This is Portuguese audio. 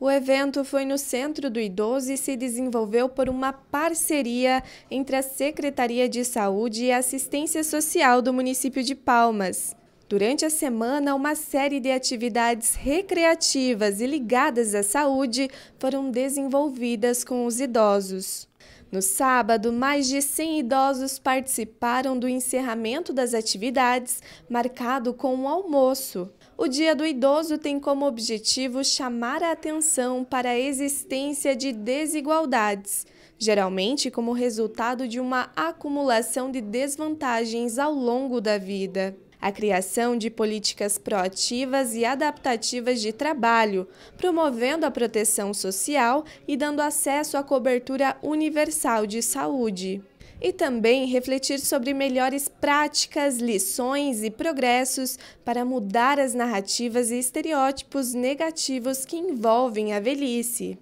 O evento foi no Centro do Idoso e se desenvolveu por uma parceria entre a Secretaria de Saúde e a Assistência Social do município de Palmas. Durante a semana, uma série de atividades recreativas e ligadas à saúde foram desenvolvidas com os idosos. No sábado, mais de 100 idosos participaram do encerramento das atividades, marcado com um almoço. O Dia do Idoso tem como objetivo chamar a atenção para a existência de desigualdades, geralmente como resultado de uma acumulação de desvantagens ao longo da vida a criação de políticas proativas e adaptativas de trabalho, promovendo a proteção social e dando acesso à cobertura universal de saúde. E também refletir sobre melhores práticas, lições e progressos para mudar as narrativas e estereótipos negativos que envolvem a velhice.